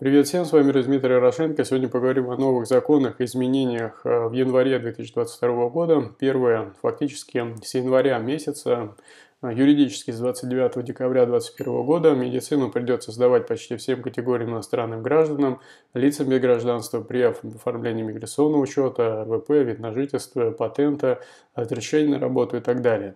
Привет всем, с вами Дмитрий Ярошенко. Сегодня поговорим о новых законах, изменениях э, в январе 2022 года. Первое, фактически с января месяца Юридически с 29 декабря 2021 года медицину придется сдавать почти всем категориям иностранным гражданам, лицам без гражданства при оформлении миграционного учета, РВП, вид на жительство, патента, разрешение на работу и так далее.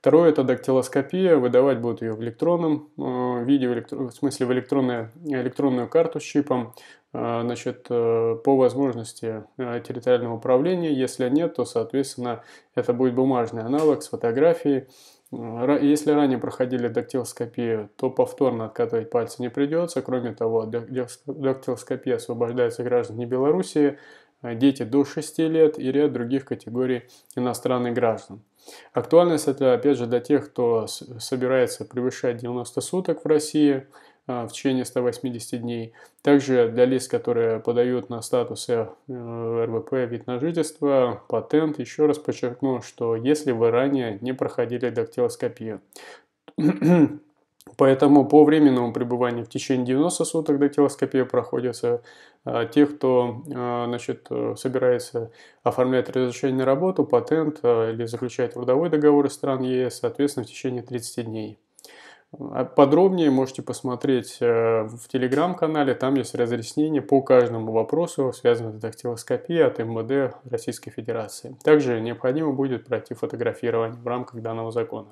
Второе – это дактилоскопия. Выдавать будут ее в электронном э, виде, в, электро... в смысле в электронную, электронную карту с чипом э, значит, э, по возможности территориального управления. Если нет, то, соответственно, это будет бумажный аналог с фотографией если ранее проходили дактилоскопию, то повторно откатывать пальцы не придется. Кроме того, дактилоскопия освобождается граждане Белоруссии, а дети до 6 лет и ряд других категорий иностранных граждан. Актуальность это, опять же, для тех, кто собирается превышать 90 суток в России – а, в течение 180 дней. Также для лиц, которые подают на статусы э, РВП вид на жительство, патент, еще раз подчеркну, что если вы ранее не проходили дактилоскопию, Поэтому по временному пребыванию в течение 90 суток до телоскопии проходится а, те, кто а, значит, собирается оформлять разрешение на работу, патент или заключать трудовой договор из стран ЕС, соответственно, в течение 30 дней. А подробнее можете посмотреть э, в телеграм-канале, там есть разъяснение по каждому вопросу, связанному с дактилоскопией от МВД Российской Федерации. Также необходимо будет пройти фотографирование в рамках данного закона.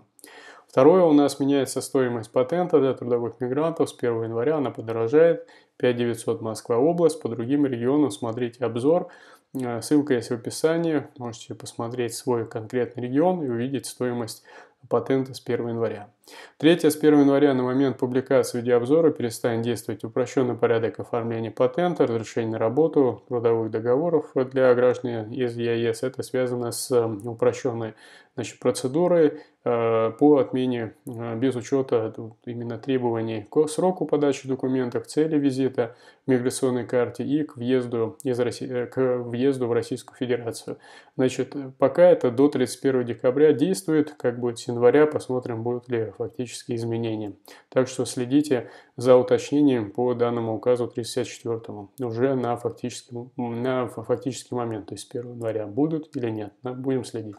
Второе, у нас меняется стоимость патента для трудовых мигрантов. С 1 января она подорожает. 5900 Москва область. По другим регионам смотрите обзор. Э, ссылка есть в описании. Можете посмотреть свой конкретный регион и увидеть стоимость патента с 1 января. Третье, с 1 января на момент публикации видеообзора перестанет действовать упрощенный порядок оформления патента, разрешения на работу, трудовых договоров для граждан из ЕАЭС. Это связано с упрощенной значит, процедурой э, по отмене э, без учета именно требований к сроку подачи документов, цели визита, миграционной карте и к въезду, из России, э, к въезду в Российскую Федерацию. Значит, пока это до 31 декабря действует, как будет с января, посмотрим, будет ли фактические изменения. Так что следите за уточнением по данному указу 34 уже на фактический, на фактический момент, то есть 1 января будут или нет. Будем следить.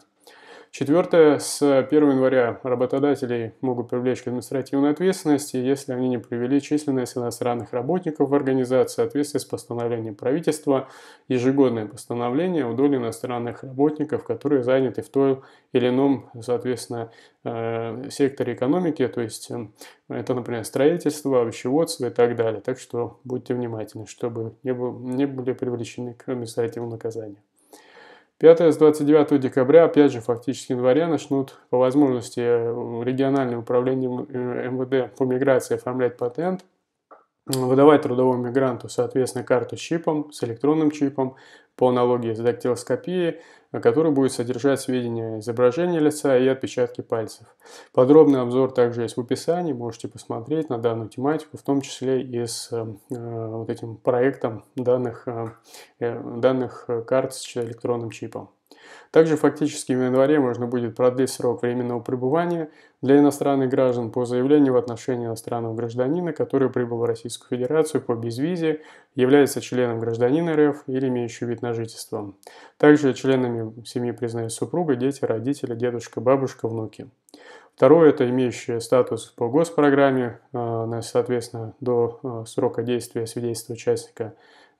Четвертое, с 1 января работодателей могут привлечь к административной ответственности, если они не привели численность иностранных работников в организации в соответствии с постановлением правительства, ежегодное постановление о доле иностранных работников, которые заняты в той или ином, соответственно, э, секторе экономики, то есть э, это, например, строительство, овощеводство и так далее. Так что будьте внимательны, чтобы не были привлечены к административному наказанию. Пятое, с 29 декабря, опять же, фактически января, начнут по возможности э, региональное управление э, МВД по миграции оформлять патент – выдавать трудовому мигранту, соответственно, карту с чипом, с электронным чипом, по аналогии с дактилоскопией, э, который будет содержать сведения изображения лица и отпечатки пальцев. Подробный обзор также есть в описании, можете посмотреть на данную тематику, в том числе и с э, э вот этим проектом данных, э, э данных карт с электронным чипом. Также фактически в январе можно будет продлить срок временного пребывания для иностранных граждан по заявлению в отношении иностранного гражданина, который прибыл в Российскую Федерацию по безвизе, является членом гражданина РФ или имеющий вид на жительство. Также членами семьи признают супруга, дети, родители, дедушка, бабушка, внуки. Второе – это имеющие статус по госпрограмме, э, соответственно, до э, срока действия свидетельства участника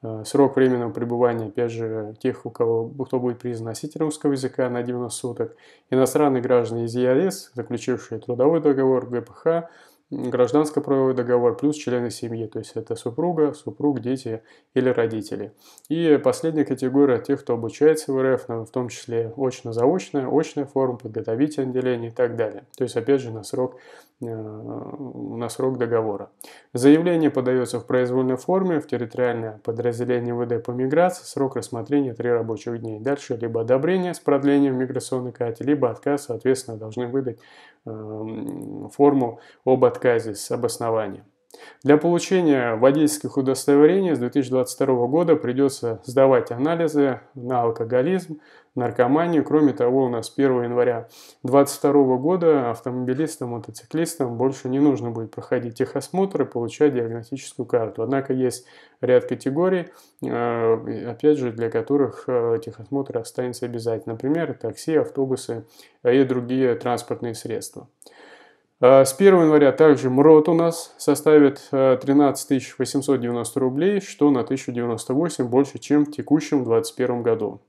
Э, срок временного пребывания, опять же, тех, у кого, кто будет признан носителем русского языка на 90 суток. Иностранные граждане из ЕАЭС, заключившие трудовой договор, ГПХ, гражданско-правовой договор, плюс члены семьи, то есть это супруга, супруг, дети или родители. И последняя категория тех, кто обучается в РФ, в том числе очно-заочная, очная форма, подготовительное отделение и так далее. То есть, опять же, на срок Э, на срок договора. Заявление подается в произвольной форме в территориальное подразделение ВД по миграции, срок рассмотрения 3 рабочих дней. Дальше либо одобрение с продлением миграционной карты, либо отказ, соответственно, должны выдать э, форму об отказе с обоснованием. Для получения водительских удостоверений с 2022 года придется сдавать анализы на алкоголизм, наркоманию. Кроме того, у нас 1 января 2022 года автомобилистам, мотоциклистам больше не нужно будет проходить техосмотр и получать диагностическую карту. Однако есть ряд категорий, э, опять же, для которых э, техосмотр останется обязательно. Например, такси, автобусы и другие транспортные средства. А с 1 января также МРОТ у нас составит 13 э, 890 рублей, что на 1098 больше, чем в текущем 2021 году.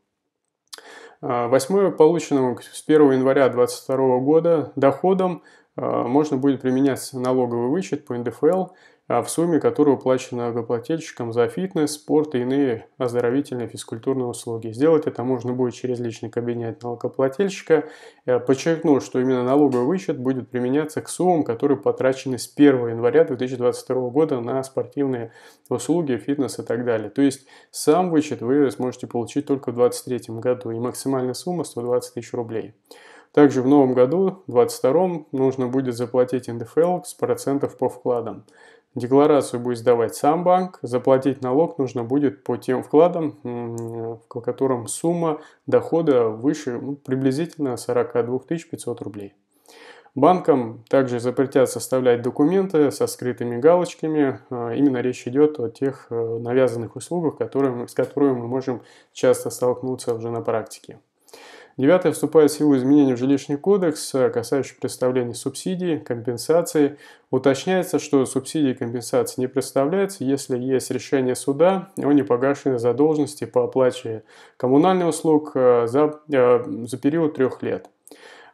А восьмое полученным с 1 января 2022 года доходом а, можно будет применять налоговый вычет по НДФЛ, а в сумме которой уплачено налогоплательщикам за фитнес, спорт и иные оздоровительные физкультурные услуги. Сделать это можно будет через личный кабинет налогоплательщика. Э, подчеркну, что именно налоговый вычет будет применяться к суммам, которые потрачены с 1 января 2022 года на спортивные услуги, фитнес и так далее. То есть сам вычет вы сможете получить только в 2023 году и максимальная сумма 120 тысяч рублей. Также в новом году, в 2022, нужно будет заплатить НДФЛ с процентов по вкладам. Декларацию будет сдавать сам банк, заплатить налог нужно будет по тем вкладам, в котором сумма дохода выше ну, приблизительно 42 500 рублей. Банкам также запретят составлять документы со скрытыми галочками. А, именно речь идет о тех э, навязанных услугах, которые, с которыми мы можем часто столкнуться уже на практике. Девятое. Вступает в силу изменений в жилищный кодекс, касающий представления субсидий, компенсации. Уточняется, что субсидии и компенсации не представляются, если есть решение суда о непогашенной задолженности по оплате коммунальных услуг э, за, э, за период трех лет.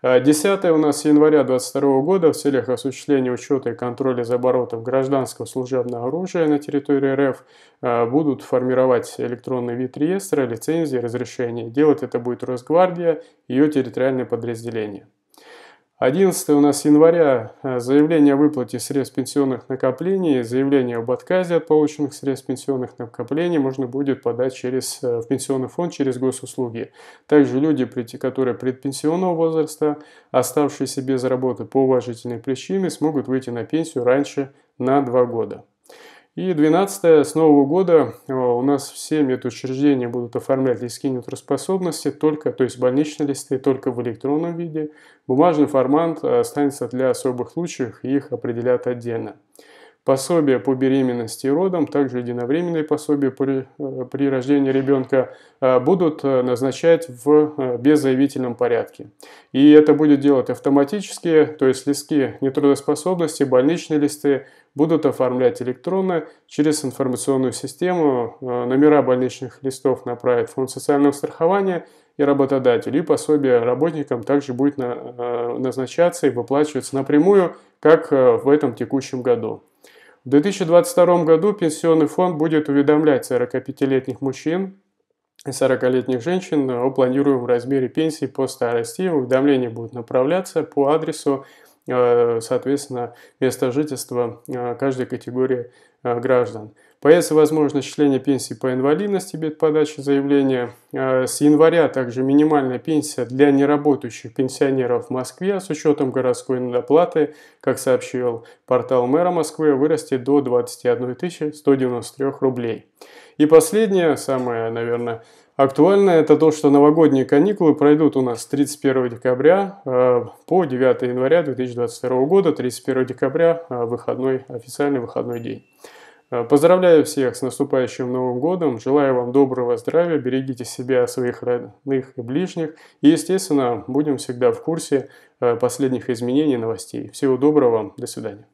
10 а у нас января 22 года в целях осуществления учета и контроля за оборотом гражданского служебного оружия на территории РФ а, будут формировать электронный вид реестра, лицензии, разрешения. Делать это будет Росгвардия и ее территориальное подразделение. 11 у нас января э, заявление о выплате средств пенсионных накоплений, заявление об отказе от полученных средств пенсионных накоплений можно будет подать через, э, в пенсионный фонд через госуслуги. Также люди, которые предпенсионного возраста, оставшиеся без работы по уважительной причине, смогут выйти на пенсию раньше на два года. И 12 с нового года э, у нас все медучреждения будут оформлять листки нетрудоспособности только, то есть больничные листы только в электронном виде. Бумажный формат останется для особых случаев, их определят отдельно пособия по беременности и родам, также единовременные пособия при, э, при рождении ребенка э, будут э, назначать в беззаявительном порядке. И это будет делать автоматически, то есть листки нетрудоспособности, больничные листы будут оформлять электронно через информационную систему, номера больничных листов направят в фонд социального страхования и работодателю, и пособие работникам также будет назначаться и выплачиваться напрямую, как в этом текущем году. В 2022 году пенсионный фонд будет уведомлять 45-летних мужчин и 40-летних женщин о планируемом размере пенсии по старости. Уведомления будут направляться по адресу, э, соответственно, места жительства э, каждой категории э, граждан. Появится возможность чления пенсии по инвалидности без подачи заявления. А, с января также минимальная пенсия для неработающих пенсионеров в Москве с учетом городской недоплаты, как сообщил портал мэра Москвы, вырастет до 21 193 рублей. И последнее, самое, наверное, актуальное, это то, что новогодние каникулы пройдут у нас 31 декабря а, по 9 января 2022 года, 31 декабря а, выходной, официальный выходной день. Э, поздравляю всех с наступающим Новым Годом, желаю вам доброго здравия, берегите себя, своих родных и ближних, и, естественно, будем всегда в курсе э, последних изменений и новостей. Всего доброго вам, до свидания.